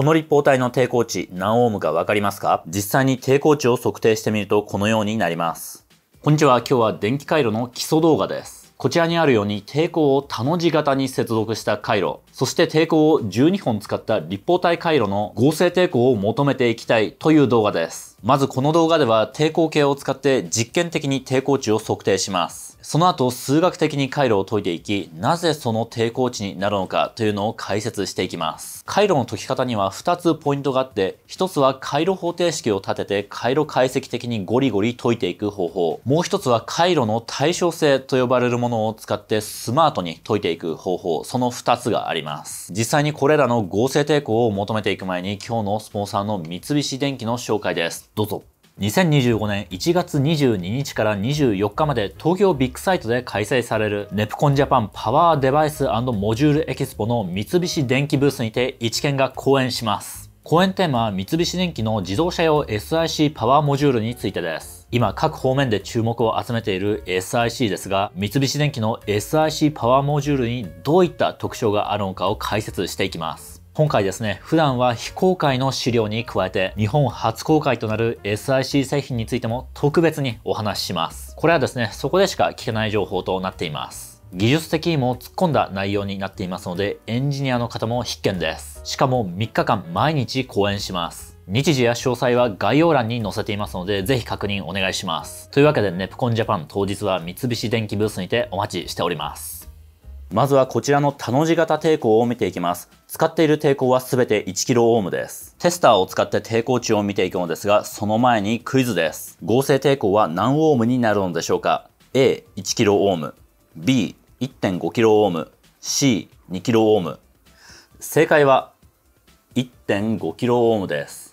この立方体の抵抗値何オームかわかりますか実際に抵抗値を測定してみるとこのようになります。こんにちは。今日は電気回路の基礎動画です。こちらにあるように抵抗をたの字型に接続した回路、そして抵抗を12本使った立方体回路の合成抵抗を求めていきたいという動画です。まずこの動画では抵抗計を使って実験的に抵抗値を測定します。その後数学的に回路を解いていき、なぜその抵抗値になるのかというのを解説していきます。回路の解き方には2つポイントがあって、1つは回路方程式を立てて回路解析的にゴリゴリ解いていく方法。もう1つは回路の対称性と呼ばれるものを使ってスマートに解いていく方法。その2つがあります。ります。実際にこれらの合成抵抗を求めていく前に今日のスポンサーの三菱電機の紹介です。どうぞ。2025年1月22日から24日まで東京ビッグサイトで開催されるネプコンジャパンパワーデバイスモジュールエキスポの三菱電機ブースにて一見が講演します。講演テーマは三菱電機の自動車用 SIC パワーモジュールについてです。今各方面で注目を集めている SIC ですが、三菱電機の SIC パワーモジュールにどういった特徴があるのかを解説していきます。今回ですね、普段は非公開の資料に加えて、日本初公開となる SIC 製品についても特別にお話しします。これはですね、そこでしか聞けない情報となっています。技術的にも突っ込んだ内容になっていますので、エンジニアの方も必見です。しかも3日間毎日講演します。日時や詳細は概要欄に載せていますので、ぜひ確認お願いします。というわけで、ネプコンジャパン当日は三菱電機ブースにてお待ちしております。まずはこちらの田の字型抵抗を見ていきます。使っている抵抗はすべて 1kΩ オームです。テスターを使って抵抗値を見ていくのですが、その前にクイズです。合成抵抗は何オームになるのでしょうか ?A、1kΩ オーム。B、1.5kΩ オーム。C、2kΩ オーム。正解は 1.5kΩ オームです。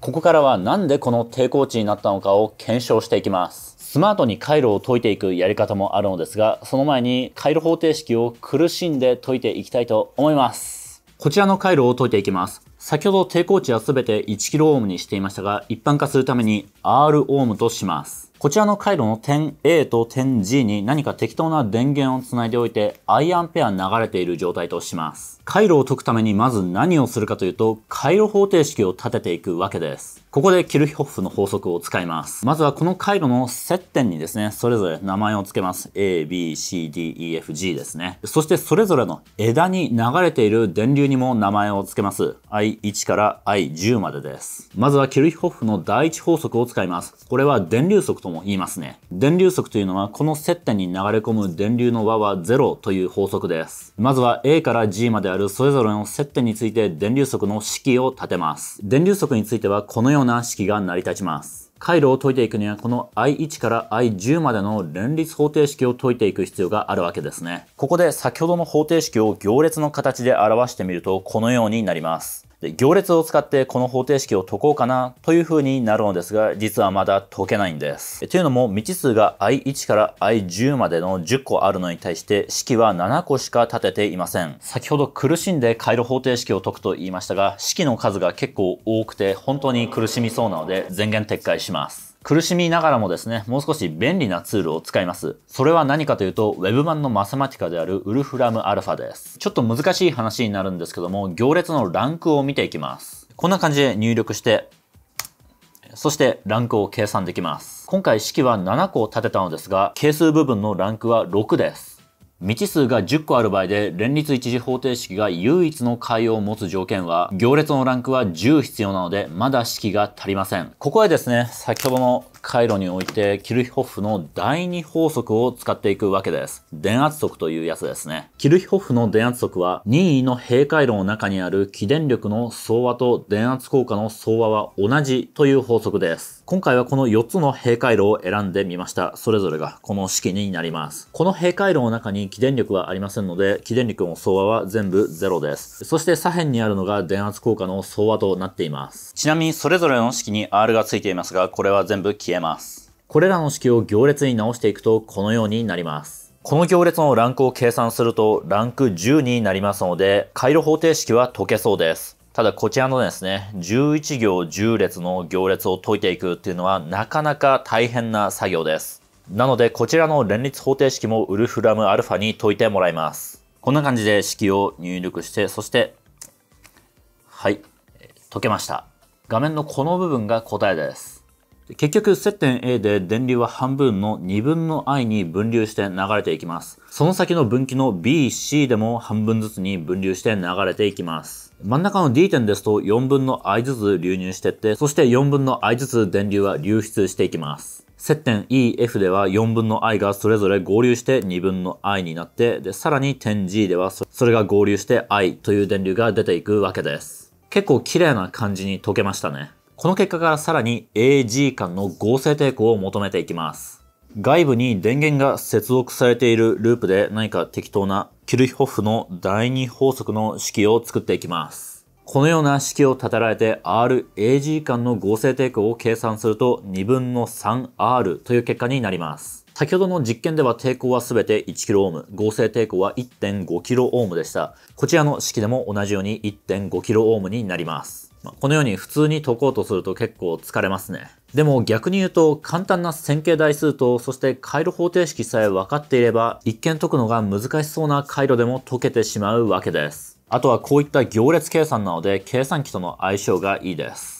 ここからはなんでこの抵抗値になったのかを検証していきます。スマートに回路を解いていくやり方もあるのですが、その前に回路方程式を苦しんで解いていきたいと思います。こちらの回路を解いていきます。先ほど抵抗値は全て 1kΩ にしていましたが、一般化するために R オームとします。こちらの回路の点 A と点 G に何か適当な電源をつないでおいてアイアンペア流れている状態とします。回路を解くためにまず何をするかというと回路方程式を立てていくわけです。ここでキルヒホッフの法則を使います。まずはこの回路の接点にですね、それぞれ名前を付けます。A, B, C, D, E, F, G ですね。そしてそれぞれの枝に流れている電流にも名前を付けます。I1 から I10 までです。まずはキルヒホッフの第一法則を使います。これは電流速ともも言いますね。電流速というのはこの接点に流れ込む電流の和は0という法則です。まずは A から G まであるそれぞれの接点について電流速の式を立てます。電流速についてはこのような式が成り立ちます。回路を解いていくにはこの i1 から i10 までの連立方程式を解いていく必要があるわけですね。ここで先ほどの方程式を行列の形で表してみるとこのようになります。行列を使ってこの方程式を解こうかなという風になるのですが、実はまだ解けないんです。というのも、未知数が i1 から i10 までの10個あるのに対して、式は7個しか立てていません。先ほど苦しんで回路方程式を解くと言いましたが、式の数が結構多くて本当に苦しみそうなので、全言撤回します。苦しみながらもですね、もう少し便利なツールを使います。それは何かというと、Web 版のマセマティカであるウルフラムアルファです。ちょっと難しい話になるんですけども、行列のランクを見ていきます。こんな感じで入力して、そしてランクを計算できます。今回式は7個立てたのですが、係数部分のランクは6です。未知数が10個ある場合で連立一次方程式が唯一の解を持つ条件は行列のランクは10必要なのでまだ式が足りませんここはですね先ほどの回路においてキルヒホッフの第二法則を使っていくわけです。電圧則というやつですね。キルヒホッフの電圧則は任意の閉回路の中にある起電力の総和と電圧効果の総和は同じという法則です。今回はこの4つの閉回路を選んでみました。それぞれがこの式になります。この閉回路の中に起電力はありませんので、起電力の総和は全部0です。そして左辺にあるのが電圧効果の総和となっています。ちなみにそれぞれの式に R がついていますが、これは全部消ええます。これらの式を行列に直していくとこのようになります。この行列のランクを計算するとランク10になりますので、回路方程式は解けそうです。ただこちらのですね、11行10列の行列を解いていくっていうのはなかなか大変な作業です。なのでこちらの連立方程式もウルフラムアルファに解いてもらいます。こんな感じで式を入力して、そして、はい、解けました。画面のこの部分が答えです。結局接点 A で電流は半分の2分の i に分流して流れていきます。その先の分岐の B、C でも半分ずつに分流して流れていきます。真ん中の D 点ですと4分の i ずつ流入してって、そして4分の i ずつ電流は流出していきます。接点 E、F では4分の i がそれぞれ合流して2分の i になって、で、さらに点 G ではそれが合流して i という電流が出ていくわけです。結構綺麗な感じに溶けましたね。この結果からさらに AG 間の合成抵抗を求めていきます。外部に電源が接続されているループで何か適当なキルヒホフの第二法則の式を作っていきます。このような式を立てられて RAG 間の合成抵抗を計算すると2分の 3R という結果になります。先ほどの実験では抵抗はすべて 1kΩ、合成抵抗は 1.5kΩ でした。こちらの式でも同じように 1.5kΩ になります。まあ、このように普通に解こうとすると結構疲れますね。でも逆に言うと簡単な線形代数とそして回路方程式さえ分かっていれば一見解くのが難しそうな回路でも解けてしまうわけです。あとはこういった行列計算なので計算機との相性がいいです。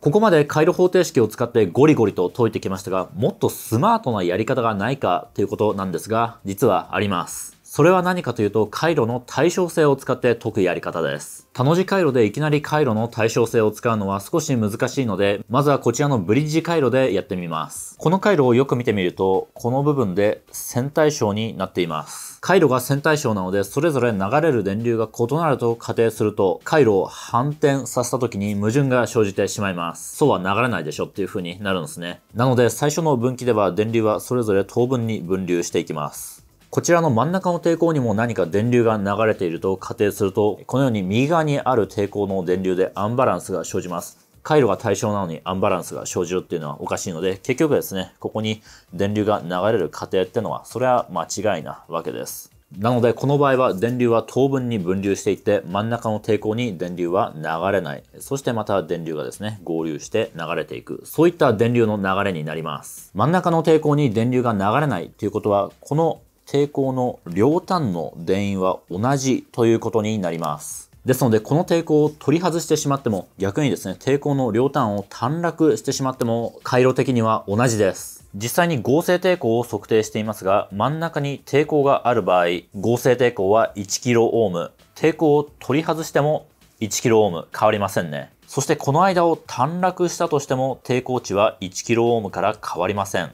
ここまで回路方程式を使ってゴリゴリと解いてきましたがもっとスマートなやり方がないかということなんですが実はあります。それは何かというと回路の対称性を使って解くやり方です。他の字回路でいきなり回路の対称性を使うのは少し難しいので、まずはこちらのブリッジ回路でやってみます。この回路をよく見てみると、この部分で線対称になっています。回路が線対称なので、それぞれ流れる電流が異なると仮定すると、回路を反転させた時に矛盾が生じてしまいます。そうは流れないでしょっていう風になるんですね。なので最初の分岐では電流はそれぞれ等分に分流していきます。こちらの真ん中の抵抗にも何か電流が流れていると仮定すると、このように右側にある抵抗の電流でアンバランスが生じます。回路が対象なのにアンバランスが生じるっていうのはおかしいので、結局ですね、ここに電流が流れる過程ってのは、それは間違いなわけです。なので、この場合は電流は等分に分流していって、真ん中の抵抗に電流は流れない。そしてまた電流がですね、合流して流れていく。そういった電流の流れになります。真ん中の抵抗に電流が流れないということは、この抵抗の両端の電位は同じということになります。ですので、この抵抗を取り外してしまっても、逆にですね、抵抗の両端を短絡してしまっても、回路的には同じです。実際に合成抵抗を測定していますが、真ん中に抵抗がある場合、合成抵抗は 1kΩ。抵抗を取り外しても 1kΩ 変わりませんね。そしてこの間を短絡したとしても抵抗値は 1kΩ から変わりません。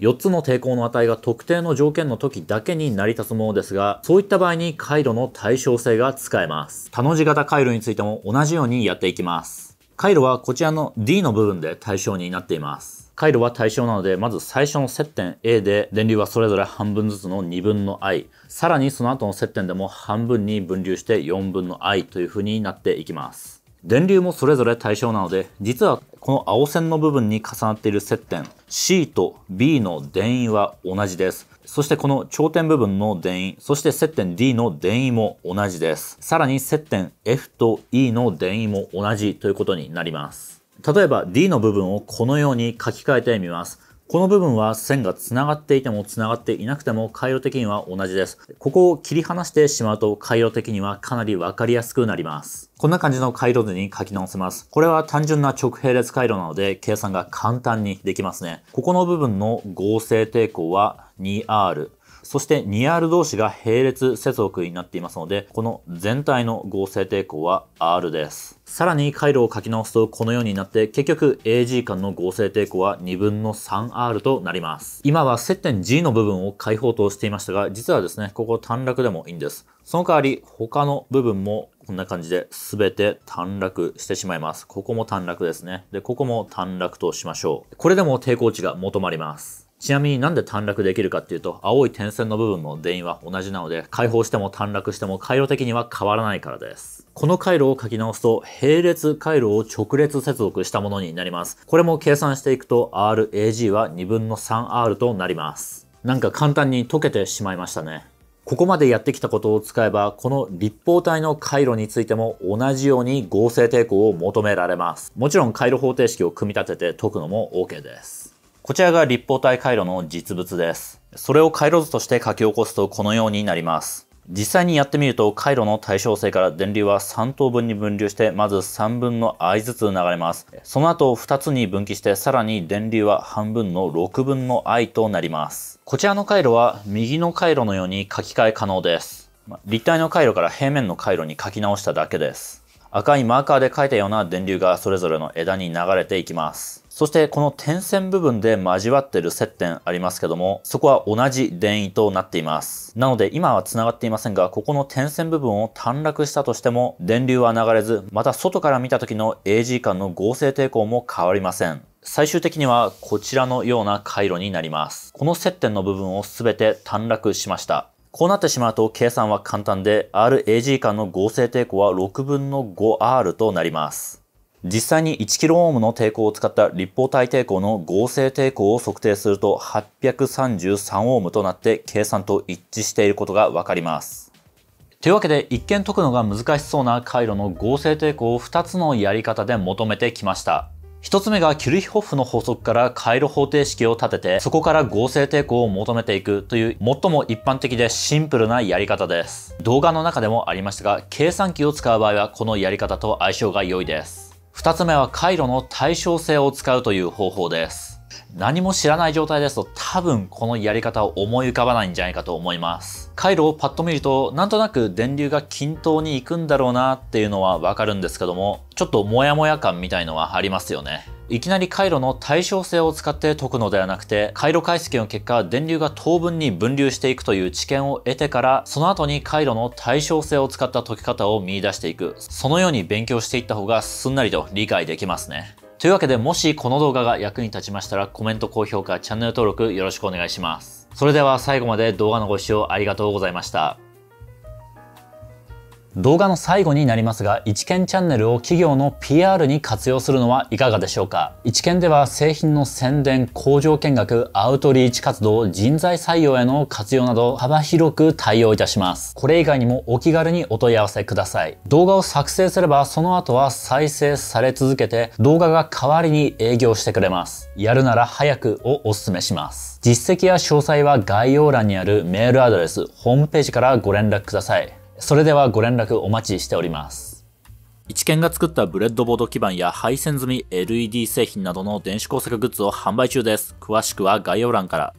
4つの抵抗の値が特定の条件の時だけに成り立つものですが、そういった場合に回路の対称性が使えます。他の字型回路についても同じようにやっていきます。回路はこちらの D の部分で対象になっています。回路は対象なので、まず最初の接点 A で電流はそれぞれ半分ずつの2分の i、さらにその後の接点でも半分に分流して4分の i という風になっていきます。電流もそれぞれ対象なので、実はこの青線の部分に重なっている接点 C と B の電位は同じです。そしてこの頂点部分の電位、そして接点 D の電位も同じです。さらに接点 F と E の電位も同じということになります。例えば D の部分をこのように書き換えてみます。この部分は線が繋がっていても繋がっていなくても回路的には同じです。ここを切り離してしまうと回路的にはかなりわかりやすくなります。こんな感じの回路図に書き直せます。これは単純な直並列回路なので計算が簡単にできますね。ここの部分の合成抵抗は 2R そして2 r 同士が並列接続になっていますので、この全体の合成抵抗は R です。さらに回路を書き直すとこのようになって結局 AG 間の合成抵抗は2分の 3R となります。今は接点 G の部分を開放としていましたが、実はですね、ここ短絡でもいいんです。その代わり他の部分もこんな感じで全て短絡してしまいます。ここも短絡ですね。で、ここも短絡としましょう。これでも抵抗値が求まります。ちなみになんで短絡できるかっていうと、青い点線の部分の電位は同じなので、解放しても短絡しても回路的には変わらないからです。この回路を書き直すと、並列回路を直列接続したものになります。これも計算していくと、RAG は2分の 3R となります。なんか簡単に解けてしまいましたね。ここまでやってきたことを使えば、この立方体の回路についても同じように合成抵抗を求められます。もちろん回路方程式を組み立てて解くのも OK です。こちらが立方体回路の実物です。それを回路図として書き起こすとこのようになります。実際にやってみると回路の対称性から電流は3等分に分流してまず3分の i ずつ流れますその後2つに分岐してさらに電流は半分の6分の i となりますこちらの回路は右の回路のように書き換え可能です立体の回路から平面の回路に書き直しただけです赤いマーカーで書いたような電流がそれぞれの枝に流れていきます。そしてこの点線部分で交わってる接点ありますけども、そこは同じ電位となっています。なので今は繋がっていませんが、ここの点線部分を短絡したとしても、電流は流れず、また外から見た時の AG 間の合成抵抗も変わりません。最終的にはこちらのような回路になります。この接点の部分を全て短絡しました。こうなってしまうと計算は簡単で RAG 間の合成抵抗は6分の 5R となります。実際に 1kΩ の抵抗を使った立方体抵抗の合成抵抗を測定すると 833Ω となって計算と一致していることがわかります。というわけで一見解くのが難しそうな回路の合成抵抗を2つのやり方で求めてきました。一つ目がキュルヒホフの法則から回路方程式を立てて、そこから合成抵抗を求めていくという最も一般的でシンプルなやり方です。動画の中でもありましたが、計算機を使う場合はこのやり方と相性が良いです。二つ目は回路の対称性を使うという方法です。何も知らない状態ですと多分このやり方を思い浮かばないんじゃないかと思います。回路をパッと見るとなんとなく電流が均等に行くんだろうなっていうのはわかるんですけども、ちょっとモヤモヤ感みたいのはありますよね。いきなり回路の対称性を使って解くのではなくて、回路解析の結果、電流が等分に分流していくという知見を得てから、その後に回路の対称性を使った解き方を見出していく。そのように勉強していった方がすんなりと理解できますね。というわけでもしこの動画が役に立ちましたらコメント、高評価、チャンネル登録よろしくお願いします。それでは最後まで動画のご視聴ありがとうございました。動画の最後になりますが、一見チャンネルを企業の PR に活用するのはいかがでしょうか一見では製品の宣伝、工場見学、アウトリーチ活動、人材採用への活用など幅広く対応いたします。これ以外にもお気軽にお問い合わせください。動画を作成すればその後は再生され続けて動画が代わりに営業してくれます。やるなら早くをお勧めします。実績や詳細は概要欄にあるメールアドレス、ホームページからご連絡ください。それではご連絡お待ちしております。一見が作ったブレッドボード基板や配線済み LED 製品などの電子工作グッズを販売中です。詳しくは概要欄から。